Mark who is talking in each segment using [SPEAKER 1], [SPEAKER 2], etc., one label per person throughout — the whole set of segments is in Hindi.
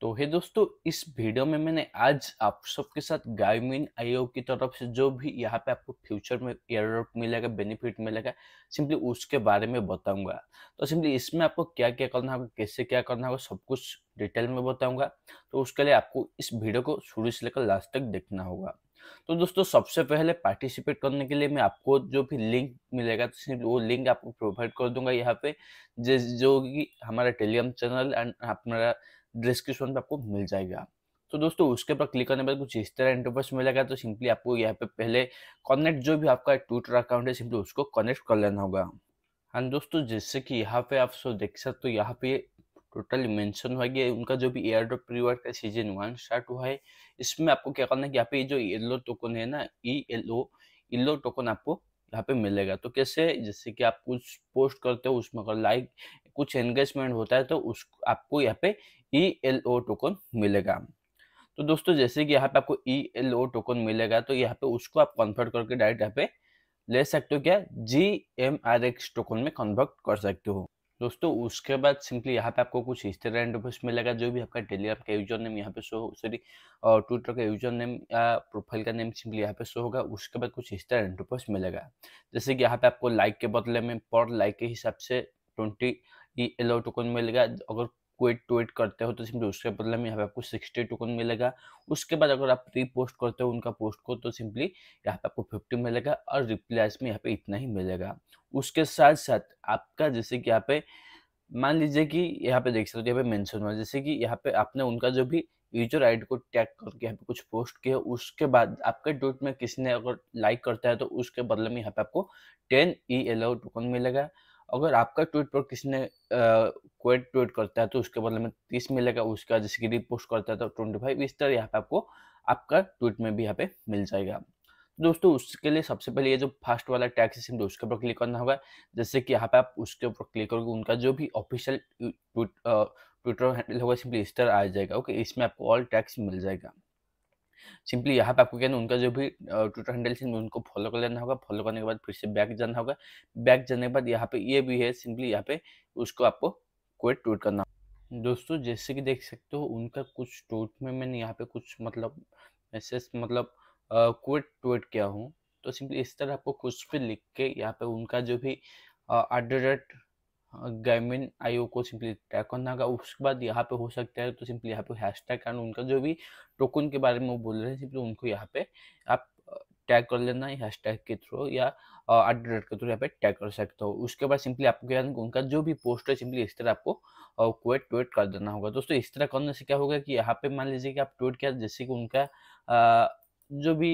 [SPEAKER 1] तो हे दोस्तों इस वीडियो में मैंने आज आप सबके साथ गायमिन आईओ की तरफ से जो भी यहाँ पे आपको फ्यूचर में एयरड्रॉप मिलेगा बेनिफिट मिलेगा सिंपली उसके बारे में बताऊंगा तो सिंपली इसमें आपको क्या क्या करना होगा कैसे क्या करना होगा सब कुछ डिटेल में बताऊंगा तो उसके लिए आपको इस वीडियो को शुरू से लेकर लास्ट तक देखना होगा तो दोस्तों सबसे पहले पार्टिसिपेट करने के लिए मैं आपको जो भी लिंक मिलेगा तो सिंपली वो लिंक आपको प्रोवाइड कर दूंगा यहाँ पे जो कि हमारा टेलीग्राम चैनल एंड अपना डिस्क्रिप्शन पे आपको मिल जाएगा तो दोस्तों उसके ऊपर क्लिक करने पर कुछ इस तरह इंटरफेस मिलेगा तो सिंपली आपको यहाँ पे पहले कनेक्ट जो भी आपका ट्विटर अकाउंट है सिंपली उसको कनेक्ट कर लेना होगा एंड हाँ दोस्तों जैसे कि यहाँ पे आप सो देख सकते हो यहाँ पे टोटल मेंशन हुआ है उनका जो भी एयर ड्रॉप रिवार्ड का सीजन वन स्टार्ट हुआ है इसमें आपको क्या करना है कि यहाँ पे जो येलो टोकन है ना E L O yellow token आपको यहाँ पे मिलेगा तो कैसे जैसे कि आप कुछ पोस्ट करते हो उसमें अगर लाइक कुछ एंगेजमेंट होता है तो उस आपको यहाँ पे ई एल ओ टोकन मिलेगा तो दोस्तों जैसे कि यहाँ पे आपको ई एल ओ टोकन मिलेगा तो यहाँ पे उसको आप कन्वर्ट करके डायरेक्ट यहाँ पे ले सकते हो क्या G M R X token में कन्वर्ट कर सकते हो दोस्तों उसके बाद सिंपली यहाँ पे आपको कुछ इस तरह इंटरफेस मिलेगा जो भी आपका टेलीग्राम का यूजर नेम यहाँ पे शो सॉरी और ट्विटर का यूजर नेम या प्रोफाइल का नेम सिंपली यहाँ पे शो होगा उसके बाद कुछ इस तरह इंटरफेस मिलेगा जैसे कि यहाँ पे आपको लाइक के बदले में पर लाइक के हिसाब से ट्वेंटी ये एलो टोकन मिलेगा अगर क्विट ट्वीट करते हो तो सिंपली उसके बदले में यहाँ पे आपको सिक्सटी टोकन मिलेगा उसके बाद अगर आप प्री पोस्ट करते हो उनका पोस्ट को तो सिंपली यहाँ पे आपको फिफ्टी मिलेगा और रिप्लाइज में यहाँ पे इतना ही मिलेगा उसके साथ साथ आपका जैसे कि यहाँ पे मान लीजिए कि यहाँ पे देख सकते हो यहाँ पे मैंशन हुआ जैसे कि यहाँ पे आपने उनका जो भी यूजर आईडी को टैग करके यहाँ पे कुछ पोस्ट किया उसके बाद आपके ट्वीट में किसी ने अगर लाइक करता है तो उसके बदले में यहाँ पे आपको टेन ई एलो टोकन मिलेगा अगर आपका ट्वीट पर किसी ने क्वेट ट्वीट करता है तो उसके बदले में तीस मिलेगा उसका जैसे कि रिपोस्ट करता है तो ट्वेंटी फाइव इस तरह यहाँ पे आपको आपका ट्वीट में भी यहाँ पे मिल जाएगा तो दोस्तों उसके लिए सबसे पहले ये जो फर्स्ट वाला टैक्स है तो उसके ऊपर क्लिक करना होगा जैसे कि यहाँ पे आप उसके ऊपर क्लिक करोगे उनका जो भी ऑफिशियल ट्विटर हैंडल होगा सिंपली इस तरह आ जाएगा ओके इसमें आपको ऑल टैक्स मिल जाएगा सिंपली यहाँ पे आपको क्या उनका जो भी ट्विटर हैंडल है उनको फॉलो कर लेना होगा फॉलो करने के बाद फिर से बैक जाना होगा बैक जाने के बाद यहाँ पे ये भी है सिंपली यहाँ पे उसको आपको कोई ट्वीट करना दोस्तों जैसे कि देख सकते हो उनका कुछ ट्वीट में मैंने यहाँ पे कुछ मतलब मैसेज मतलब कोट ट्वीट किया हूँ तो सिंपली इस तरह आपको कुछ भी लिख के यहाँ पे उनका जो भी एट द रेट गैमिन हाँ, आईओ को सिंपली टैग करना होगा उसके बाद यहाँ पे हो सकता है तो सिंपली यहाँ पे हैश टैग एंड उनका जो भी टोकन के बारे में वो बोल रहे हैं सिंपली उनको यहाँ पे आप टैग कर लेना हैश टैग के थ्रू या एट के थ्रू यहाँ पे टैग कर सकते हो उसके बाद सिंपली आपको क्या उनका जो भी पोस्ट है सिंपली इस तरह आपको क्वेट ट्वेट कर देना होगा दोस्तों इस तरह करने से क्या होगा कि यहाँ पे मान लीजिए कि आप ट्वेट किया जैसे कि उनका जो भी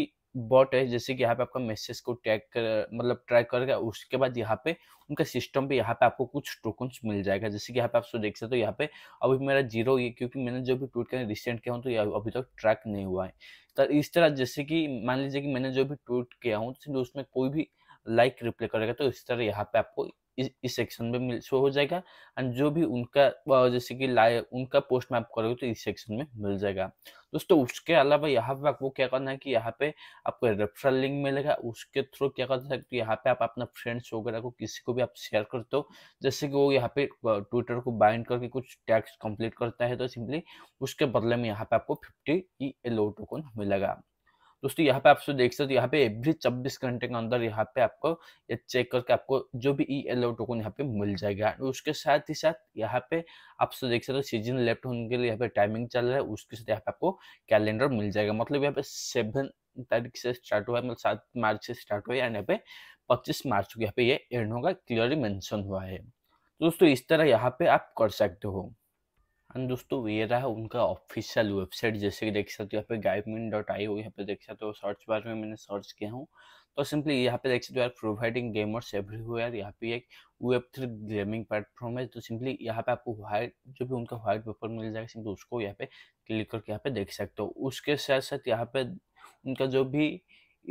[SPEAKER 1] बॉट है जैसे कि यहाँ पे आपका मैसेज को टैग कर मतलब ट्रैक करेगा उसके बाद यहाँ पे उनका सिस्टम पे यहाँ पे आपको कुछ टोकन मिल जाएगा जैसे कि यहाँ पे आप देख सकते हो यहाँ पे अभी मेरा जीरो ये क्योंकि मैंने जो भी ट्वीट किया रिसेंट किया हूँ तो अभी तक ट्रैक नहीं हुआ है तो इस तरह जैसे कि मान लीजिए कि मैंने जो भी ट्वीट किया हूँ तो उसमें कोई भी लाइक रिप्लाई करेगा तो इस तरह यहाँ पे आपको इस इस सेक्शन में मिल शो हो जाएगा एंड जो भी उनका जैसे कि लाए उनका पोस्ट मैप करोगे तो इस सेक्शन में मिल जाएगा दोस्तों उसके अलावा यहाँ पे आपको क्या करना है कि यहाँ पे आपको रेफरल लिंक मिलेगा उसके थ्रू क्या कर सकते हो यहाँ पे आप अपना फ्रेंड्स वगैरह को किसी को भी आप शेयर करते हो जैसे कि वो यहाँ पे ट्विटर को बाइंड करके कुछ टैक्स कंप्लीट करता है तो सिंपली उसके बदले में यहाँ पे आपको फिफ्टी ई एलो टोकन मिलेगा दोस्तों यहाँ पे आप देख सकते हो यहाँ पे एवरी छब्बीस घंटे के अंदर यहाँ पे आपको ये चेक करके आपको जो भी ई एल टोकन यहाँ पे मिल जाएगा उसके साथ ही साथ यहाँ पे आप देख सकते हो सीजन लेफ्ट होने के लिए यहाँ पे टाइमिंग चल रहा है उसके साथ यहाँ पे आपको कैलेंडर मिल जाएगा मतलब यहाँ पे सेवन तारीख से स्टार्ट हुआ है मतलब सात मार्च से स्टार्ट हुआ है एंड यहाँ पे पच्चीस मार्च को यहाँ पे ये एंड होगा क्लियरली मैंशन हुआ है दोस्तों इस तरह यहाँ पे आप कर सकते हो एंड दोस्तों ये रहा उनका ऑफिशियल वेबसाइट जैसे कि देख सकते हो यहाँ पे गाइडमिन डॉट आई हो यहाँ पे देख सकते हो सर्च बार में मैंने सर्च किया हूँ तो सिंपली यहाँ पे देख सकते हो यार प्रोवाइडिंग गेमर्स एवरीवेयर यहाँ पे एक वेब थ्री गेमिंग प्लेटफॉर्म है तो सिंपली यहाँ पे आपको व्हाइट जो भी उनका व्हाइट पेपर मिल जाएगा सिंपली उसको यहाँ पे क्लिक करके यहाँ पे देख सकते हो उसके साथ साथ यहाँ पे उनका जो भी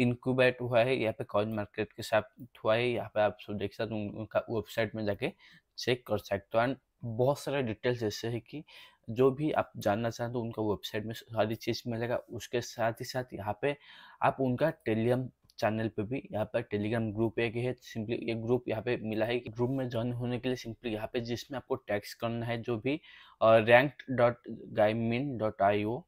[SPEAKER 1] इनक्यूबेट हुआ है यहाँ पे कॉइन मार्केट के साथ हुआ है यहाँ पे आप सब देख सकते हो उनका वेबसाइट में जाके चेक कर सकते हो एंड बहुत सारे डिटेल्स जैसे है कि जो भी आप जानना चाहें तो उनका वेबसाइट में सारी चीज़ मिलेगा उसके साथ ही साथ यहाँ पे आप उनका टेलीग्राम चैनल पे भी यहाँ पर टेलीग्राम ग्रुप एक है सिंपली ये ग्रुप यहाँ पे मिला है कि ग्रुप में ज्वाइन होने के लिए सिंपली यहाँ पे जिसमें आपको टैक्स करना है जो भी rank dot Gaimin dot I O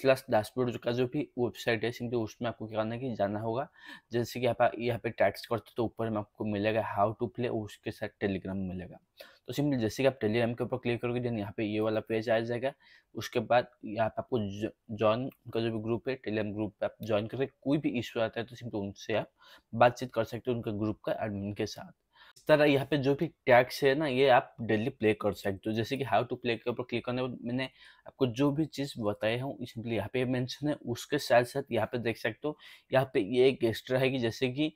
[SPEAKER 1] slash dashboard का जो भी वेबसाइट है सिंपली उसमें आपको क्या करना है कि जाना होगा जैसे कि आप यहाँ पे टैक्स करते तो ऊपर में आपको मिलेगा हाउ टू प्ले उसके साथ टेलीग्राम मिलेगा तो सिंपली जैसे कि आप टेलीग्राम के ऊपर क्लिक करोगे देन यहाँ पे ये वाला पेज आ जाएगा उसके बाद यहाँ पे आपको जॉइन का जो भी ग्रुप है टेलीग्राम ग्रुप पे आप ज्वाइन करके कोई भी इशू आता है तो सिंपली उनसे आप बातचीत कर सकते हो उनके ग्रुप का एडमिन के साथ इस तरह यहाँ पे जो भी टैक्स है ना ये आप डेली प्ले कर सकते हो जैसे कि हाउ टू प्ले के ऊपर क्लिक करने मैंने आपको जो भी चीज़ बताया हूँ सिंपली यहाँ पे मेंशन है उसके साथ साथ यहाँ पे देख सकते हो यहाँ पे ये एक एक्स्ट्रा है कि जैसे कि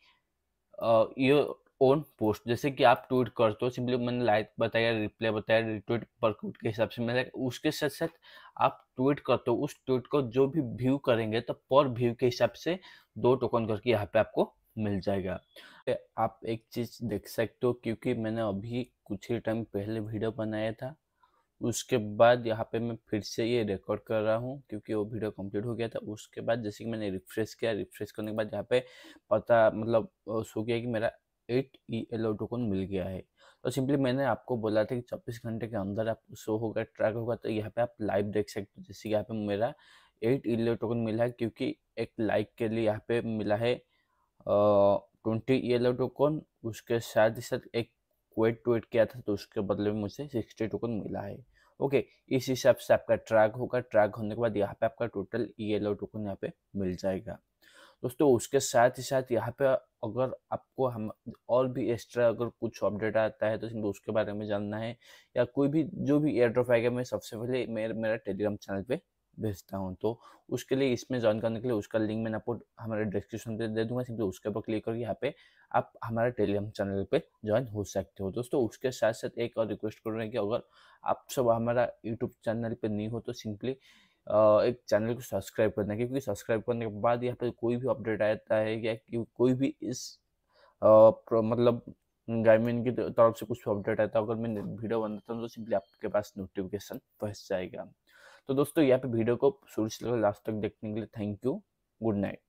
[SPEAKER 1] ये ओन पोस्ट जैसे कि आप ट्वीट करते हो सिंपली मैंने लाइक बताया रिप्लाई बताया रिट्वीट पर ट्वीट के हिसाब से मैंने उसके साथ साथ आप ट्वीट करते हो उस ट्वीट को जो भी व्यू करेंगे तो पर व्यू के हिसाब से दो टोकन करके यहाँ पे आपको मिल जाएगा आप एक चीज़ देख सकते हो क्योंकि मैंने अभी कुछ ही टाइम पहले वीडियो बनाया था उसके बाद यहाँ पे मैं फिर से ये रिकॉर्ड कर रहा हूँ क्योंकि वो वीडियो कंप्लीट हो गया था उसके बाद जैसे कि मैंने रिफ्रेश किया रिफ्रेश करने के बाद यहाँ पे पता मतलब सो गया कि मेरा eight E L O token मिल गया है तो सिंपली मैंने आपको बोला था कि चौबीस घंटे के अंदर आप शो होगा ट्रैक होगा तो यहाँ पे आप लाइव देख सकते हो जैसे कि यहाँ पे मेरा eight E L O token मिला है क्योंकि एक लाइक के लिए यहाँ पे मिला है ट्वेंटी येलो टोकन उसके साथ ही साथ एक क्वेट ट्वेट किया था तो उसके बदले में मुझे सिक्सटी टोकन मिला है ओके इस हिसाब से आपका ट्रैक होगा ट्रैक होने के बाद यहाँ पे आपका टोटल येलो टोकन यहाँ पे मिल जाएगा दोस्तों उसके साथ ही साथ यहाँ पे अगर आपको हम और भी एक्स्ट्रा अगर कुछ अपडेट आता है तो सिर्फ उसके बारे में जानना है या कोई भी जो भी एयर ड्रॉप आएगा मैं सबसे पहले मेरा टेलीग्राम चैनल पे भेजता हूँ तो उसके लिए इसमें ज्वाइन करने के लिए उसका लिंक मैंने आपको हमारे डिस्क्रिप्शन पे दे दूंगा सिंपली उसके ऊपर क्लिक करके यहाँ पे आप हमारे टेलीग्राम चैनल पे ज्वाइन हो सकते हो दोस्तों उसके साथ साथ एक और रिक्वेस्ट करूँगा कि अगर आप सब हमारा यूट्यूब चैनल पर नहीं हो तो सिंपली एक चैनल को सब्सक्राइब करना क्योंकि सब्सक्राइब करने के बाद यहाँ पर कोई भी अपडेट आता है या कोई भी इस मतलब गायमिन की तरफ से कुछ अपडेट आता है अगर मैं वीडियो बनाता हूँ तो सिंपली आपके पास नोटिफिकेशन पहुँच जाएगा तो दोस्तों यहाँ पे वीडियो को शुरू से लास्ट तक देखने के लिए थैंक यू गुड नाइट